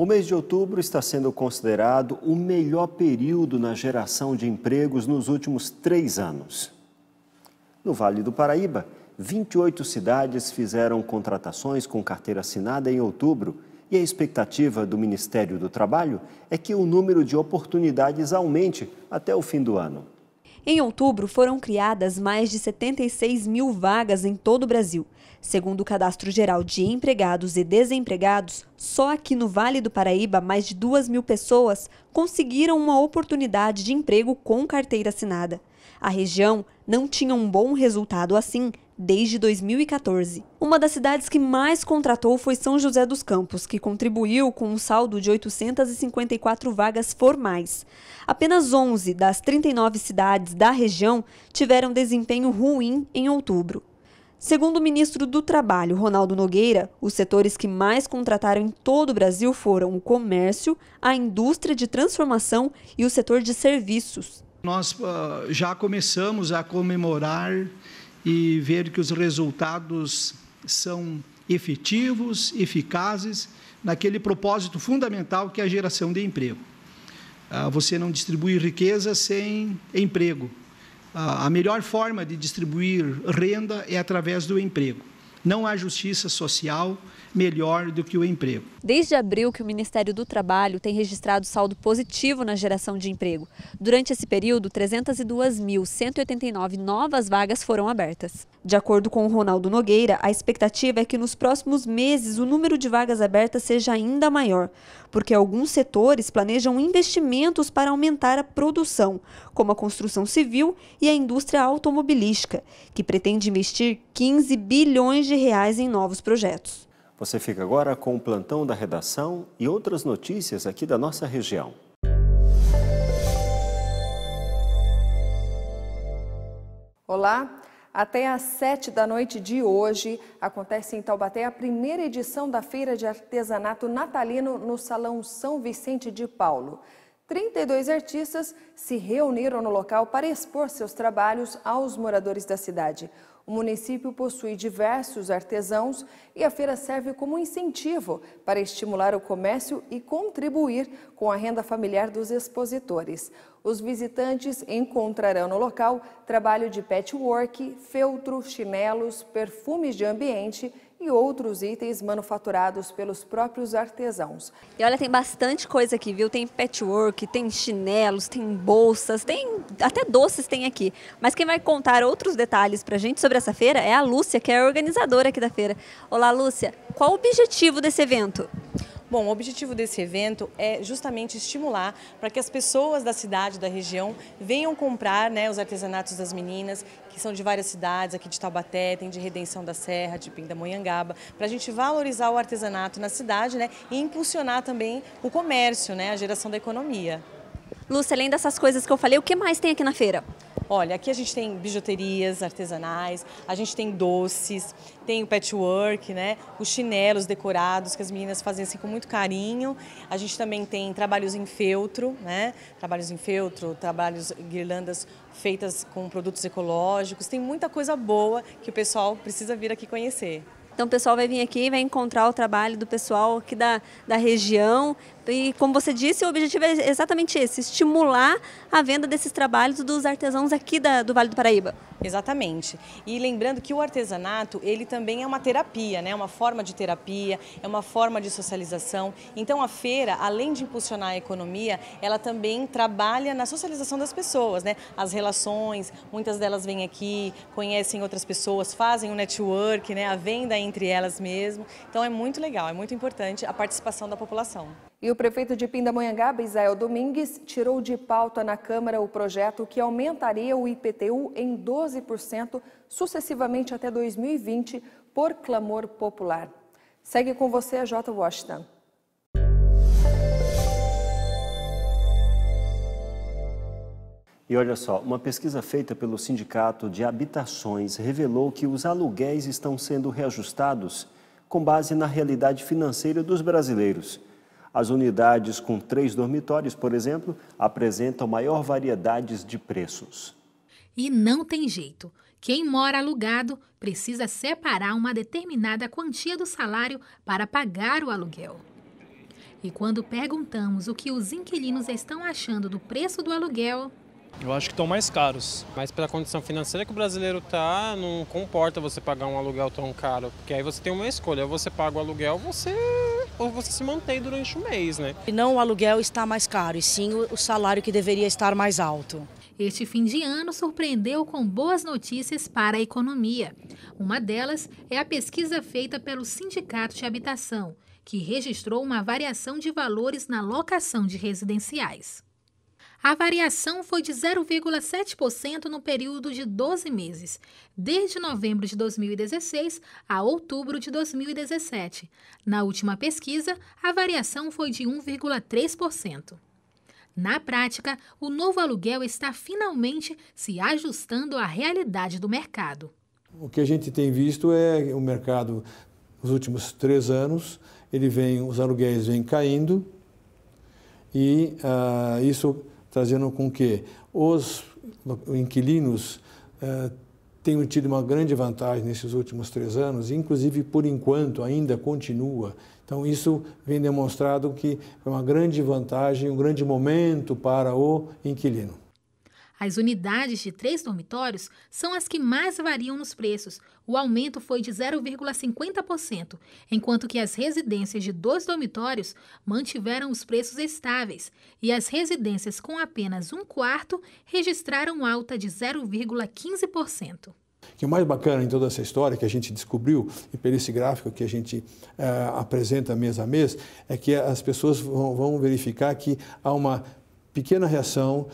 O mês de outubro está sendo considerado o melhor período na geração de empregos nos últimos três anos. No Vale do Paraíba, 28 cidades fizeram contratações com carteira assinada em outubro e a expectativa do Ministério do Trabalho é que o número de oportunidades aumente até o fim do ano. Em outubro, foram criadas mais de 76 mil vagas em todo o Brasil. Segundo o Cadastro Geral de Empregados e Desempregados, só aqui no Vale do Paraíba, mais de 2 mil pessoas conseguiram uma oportunidade de emprego com carteira assinada. A região não tinha um bom resultado assim desde 2014. Uma das cidades que mais contratou foi São José dos Campos, que contribuiu com um saldo de 854 vagas formais. Apenas 11 das 39 cidades da região tiveram desempenho ruim em outubro. Segundo o ministro do Trabalho, Ronaldo Nogueira, os setores que mais contrataram em todo o Brasil foram o comércio, a indústria de transformação e o setor de serviços. Nós ah, já começamos a comemorar e ver que os resultados são efetivos, eficazes, naquele propósito fundamental que é a geração de emprego. Ah, você não distribui riqueza sem emprego. Ah, a melhor forma de distribuir renda é através do emprego. Não há justiça social melhor do que o emprego. Desde abril que o Ministério do Trabalho tem registrado saldo positivo na geração de emprego. Durante esse período, 302.189 novas vagas foram abertas. De acordo com o Ronaldo Nogueira, a expectativa é que nos próximos meses o número de vagas abertas seja ainda maior, porque alguns setores planejam investimentos para aumentar a produção, como a construção civil e a indústria automobilística, que pretende investir 15 bilhões de reais em novos projetos. Você fica agora com o plantão da redação e outras notícias aqui da nossa região. Olá! Até às sete da noite de hoje, acontece em Taubaté a primeira edição da Feira de Artesanato Natalino no Salão São Vicente de Paulo. 32 artistas se reuniram no local para expor seus trabalhos aos moradores da cidade. O município possui diversos artesãos e a feira serve como incentivo para estimular o comércio e contribuir com a renda familiar dos expositores. Os visitantes encontrarão no local trabalho de patchwork, feltro, chinelos, perfumes de ambiente e outros itens manufaturados pelos próprios artesãos. E olha, tem bastante coisa aqui, viu? Tem patchwork, tem chinelos, tem bolsas, tem até doces tem aqui. Mas quem vai contar outros detalhes pra gente sobre essa feira é a Lúcia, que é a organizadora aqui da feira. Olá, Lúcia. Qual o objetivo desse evento? Bom, o objetivo desse evento é justamente estimular para que as pessoas da cidade, da região, venham comprar né, os artesanatos das meninas, que são de várias cidades, aqui de Taubaté, tem de Redenção da Serra, de Pindamonhangaba, para a gente valorizar o artesanato na cidade né, e impulsionar também o comércio, né, a geração da economia. Lúcia, além dessas coisas que eu falei, o que mais tem aqui na feira? Olha, aqui a gente tem bijuterias artesanais, a gente tem doces, tem o patchwork, né? Os chinelos decorados que as meninas fazem assim com muito carinho. A gente também tem trabalhos em feltro, né? Trabalhos em feltro, trabalhos guirlandas feitas com produtos ecológicos. Tem muita coisa boa que o pessoal precisa vir aqui conhecer. Então o pessoal vai vir aqui e vai encontrar o trabalho do pessoal aqui da, da região, e como você disse, o objetivo é exatamente esse, estimular a venda desses trabalhos dos artesãos aqui da, do Vale do Paraíba. Exatamente. E lembrando que o artesanato, ele também é uma terapia, né? É uma forma de terapia, é uma forma de socialização. Então a feira, além de impulsionar a economia, ela também trabalha na socialização das pessoas, né? as relações, muitas delas vêm aqui, conhecem outras pessoas, fazem o um network, né? a venda é entre elas mesmo. Então é muito legal, é muito importante a participação da população. E o prefeito de Pindamonhangaba, Isael Domingues, tirou de pauta na Câmara o projeto que aumentaria o IPTU em 12% sucessivamente até 2020 por clamor popular. Segue com você a J. Washington. E olha só, uma pesquisa feita pelo Sindicato de Habitações revelou que os aluguéis estão sendo reajustados com base na realidade financeira dos brasileiros. As unidades com três dormitórios, por exemplo, apresentam maior variedade de preços. E não tem jeito. Quem mora alugado precisa separar uma determinada quantia do salário para pagar o aluguel. E quando perguntamos o que os inquilinos estão achando do preço do aluguel. Eu acho que estão mais caros. Mas pela condição financeira que o brasileiro está, não comporta você pagar um aluguel tão caro. Porque aí você tem uma escolha, ou você paga o aluguel, você ou você se mantém durante o mês, né? E não o aluguel está mais caro, e sim o salário que deveria estar mais alto. Este fim de ano surpreendeu com boas notícias para a economia. Uma delas é a pesquisa feita pelo Sindicato de Habitação, que registrou uma variação de valores na locação de residenciais. A variação foi de 0,7% no período de 12 meses, desde novembro de 2016 a outubro de 2017. Na última pesquisa, a variação foi de 1,3%. Na prática, o novo aluguel está finalmente se ajustando à realidade do mercado. O que a gente tem visto é o mercado, nos últimos três anos, ele vem, os aluguéis vêm caindo e uh, isso trazendo com que os inquilinos eh, tenham tido uma grande vantagem nesses últimos três anos, inclusive por enquanto ainda continua. Então isso vem demonstrado que é uma grande vantagem, um grande momento para o inquilino. As unidades de três dormitórios são as que mais variam nos preços. O aumento foi de 0,50%, enquanto que as residências de dois dormitórios mantiveram os preços estáveis e as residências com apenas um quarto registraram alta de 0,15%. O que mais bacana em toda essa história que a gente descobriu, e pelo esse gráfico que a gente uh, apresenta mês a mês, é que as pessoas vão, vão verificar que há uma pequena reação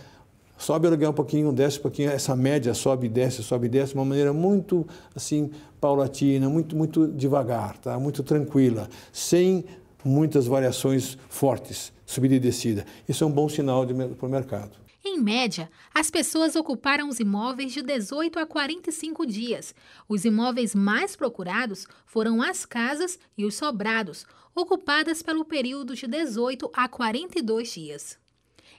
Sobe o aluguel um pouquinho, desce um pouquinho, essa média sobe e desce, sobe e desce, de uma maneira muito assim paulatina, muito muito devagar, tá? Muito tranquila, sem muitas variações fortes, subida e descida. Isso é um bom sinal para o mercado. Em média, as pessoas ocuparam os imóveis de 18 a 45 dias. Os imóveis mais procurados foram as casas e os sobrados, ocupadas pelo período de 18 a 42 dias.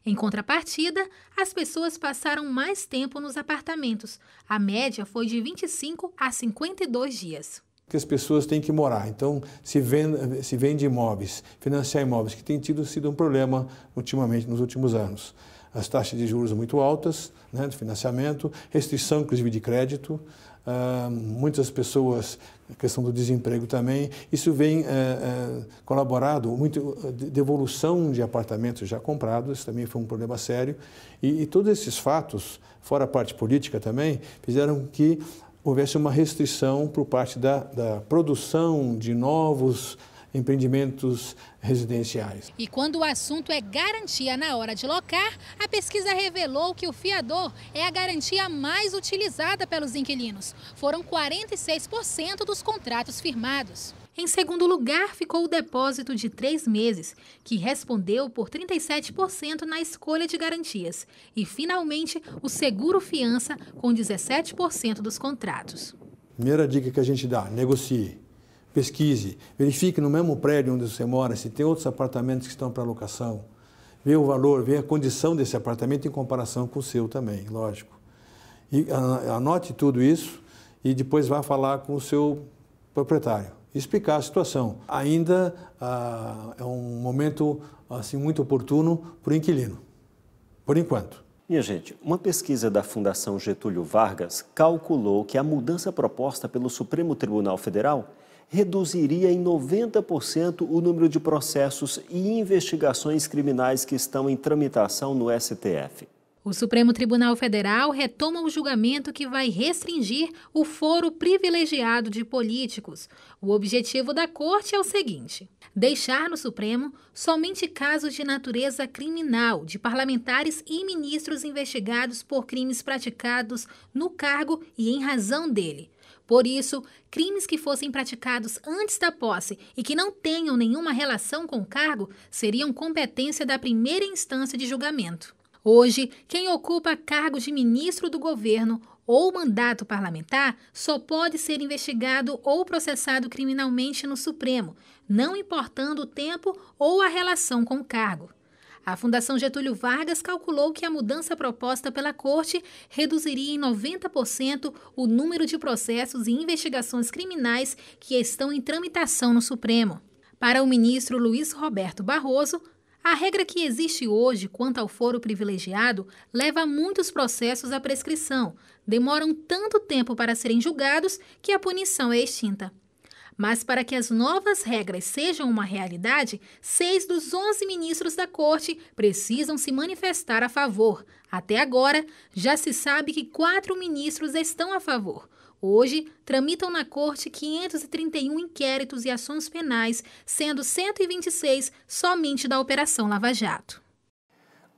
Em contrapartida, as pessoas passaram mais tempo nos apartamentos. A média foi de 25 a 52 dias que as pessoas têm que morar. Então, se vende, se vende imóveis, financiar imóveis, que tem tido sido um problema ultimamente, nos últimos anos as taxas de juros muito altas né, de financiamento, restrição, inclusive, de crédito. Uh, muitas pessoas, a questão do desemprego também, isso vem uh, uh, colaborado, muito eh, devolução de apartamentos já comprados, também foi um problema sério. E, e todos esses fatos, fora a parte política também, fizeram que houvesse uma restrição por parte da, da produção de novos empreendimentos residenciais. E quando o assunto é garantia na hora de locar, a pesquisa revelou que o fiador é a garantia mais utilizada pelos inquilinos. Foram 46% dos contratos firmados. Em segundo lugar, ficou o depósito de três meses, que respondeu por 37% na escolha de garantias. E, finalmente, o seguro fiança, com 17% dos contratos. Primeira dica que a gente dá: negocie pesquise, verifique no mesmo prédio onde você mora se tem outros apartamentos que estão para locação. Vê o valor, vê a condição desse apartamento em comparação com o seu também, lógico. E ah, anote tudo isso e depois vá falar com o seu proprietário, explicar a situação. Ainda ah, é um momento assim muito oportuno para o inquilino, por enquanto. Minha gente, uma pesquisa da Fundação Getúlio Vargas calculou que a mudança proposta pelo Supremo Tribunal Federal reduziria em 90% o número de processos e investigações criminais que estão em tramitação no STF. O Supremo Tribunal Federal retoma o julgamento que vai restringir o foro privilegiado de políticos. O objetivo da corte é o seguinte: deixar no Supremo somente casos de natureza criminal de parlamentares e ministros investigados por crimes praticados no cargo e em razão dele por isso, crimes que fossem praticados antes da posse e que não tenham nenhuma relação com o cargo seriam competência da primeira instância de julgamento. Hoje, quem ocupa cargo de ministro do governo ou mandato parlamentar só pode ser investigado ou processado criminalmente no Supremo, não importando o tempo ou a relação com o cargo. A Fundação Getúlio Vargas calculou que a mudança proposta pela Corte reduziria em 90% o número de processos e investigações criminais que estão em tramitação no Supremo. Para o ministro Luiz Roberto Barroso, a regra que existe hoje quanto ao foro privilegiado leva muitos processos à prescrição, demoram tanto tempo para serem julgados que a punição é extinta. Mas para que as novas regras sejam uma realidade, seis dos onze ministros da Corte precisam se manifestar a favor. Até agora, já se sabe que quatro ministros estão a favor. Hoje, tramitam na Corte 531 inquéritos e ações penais, sendo 126 somente da Operação Lava Jato.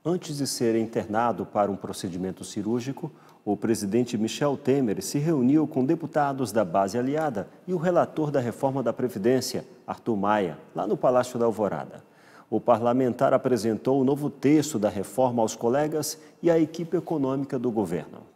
Antes de ser internado para um procedimento cirúrgico, o presidente Michel Temer se reuniu com deputados da base aliada e o relator da reforma da Previdência, Arthur Maia, lá no Palácio da Alvorada. O parlamentar apresentou o novo texto da reforma aos colegas e à equipe econômica do governo.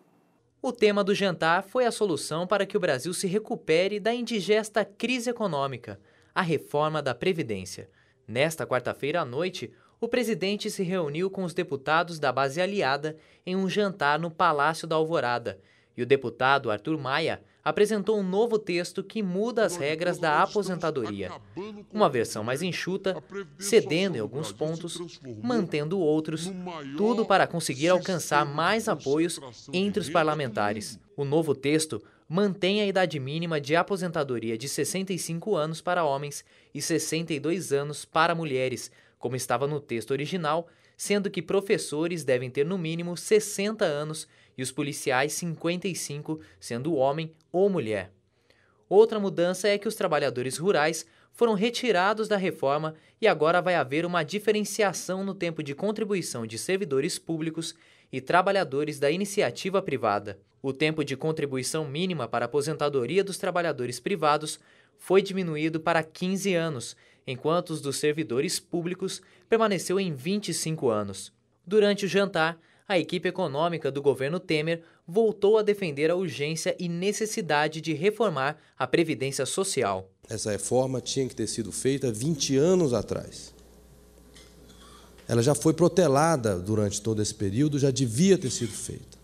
O tema do jantar foi a solução para que o Brasil se recupere da indigesta crise econômica, a reforma da Previdência. Nesta quarta-feira à noite, o presidente se reuniu com os deputados da base aliada em um jantar no Palácio da Alvorada, e o deputado Arthur Maia apresentou um novo texto que muda as regras então, da aposentadoria. Uma versão mais enxuta, cedendo em alguns pontos, mantendo outros, tudo para conseguir alcançar mais apoios entre os parlamentares. O novo texto mantém a idade mínima de aposentadoria de 65 anos para homens e 62 anos para mulheres como estava no texto original, sendo que professores devem ter no mínimo 60 anos e os policiais 55, sendo homem ou mulher. Outra mudança é que os trabalhadores rurais foram retirados da reforma e agora vai haver uma diferenciação no tempo de contribuição de servidores públicos e trabalhadores da iniciativa privada. O tempo de contribuição mínima para a aposentadoria dos trabalhadores privados foi diminuído para 15 anos, enquanto os dos servidores públicos permaneceu em 25 anos. Durante o jantar, a equipe econômica do governo Temer voltou a defender a urgência e necessidade de reformar a Previdência Social. Essa reforma tinha que ter sido feita 20 anos atrás. Ela já foi protelada durante todo esse período, já devia ter sido feita.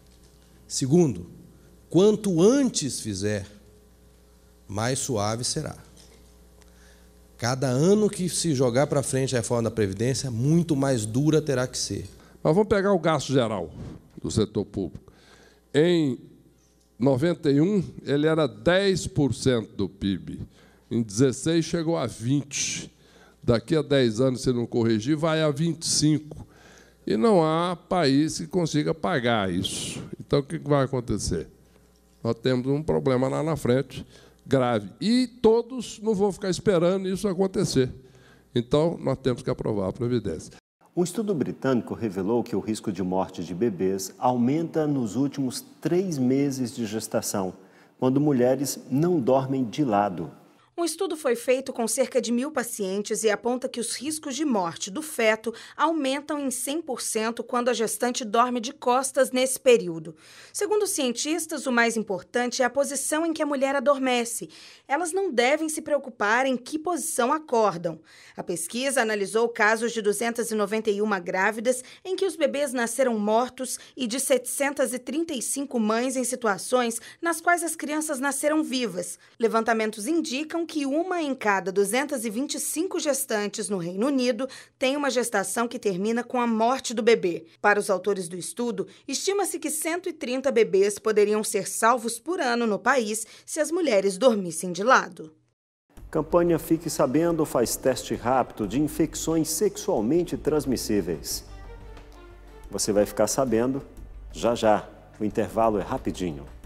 Segundo, quanto antes fizer, mais suave será. Cada ano que se jogar para frente a reforma da Previdência, muito mais dura terá que ser. Mas vamos pegar o gasto geral do setor público. Em 91, ele era 10% do PIB. Em 16 chegou a 20. Daqui a 10 anos, se não corrigir, vai a 25. E não há país que consiga pagar isso. Então, o que vai acontecer? Nós temos um problema lá na frente grave. E todos não vão ficar esperando isso acontecer. Então, nós temos que aprovar a Previdência. Um estudo britânico revelou que o risco de morte de bebês aumenta nos últimos três meses de gestação, quando mulheres não dormem de lado. Um estudo foi feito com cerca de mil pacientes e aponta que os riscos de morte do feto aumentam em 100% quando a gestante dorme de costas nesse período. Segundo os cientistas, o mais importante é a posição em que a mulher adormece. Elas não devem se preocupar em que posição acordam. A pesquisa analisou casos de 291 grávidas em que os bebês nasceram mortos e de 735 mães em situações nas quais as crianças nasceram vivas. Levantamentos indicam que uma em cada 225 gestantes no Reino Unido tem uma gestação que termina com a morte do bebê. Para os autores do estudo, estima-se que 130 bebês poderiam ser salvos por ano no país se as mulheres dormissem de lado. Campanha Fique Sabendo faz teste rápido de infecções sexualmente transmissíveis. Você vai ficar sabendo já já. O intervalo é rapidinho.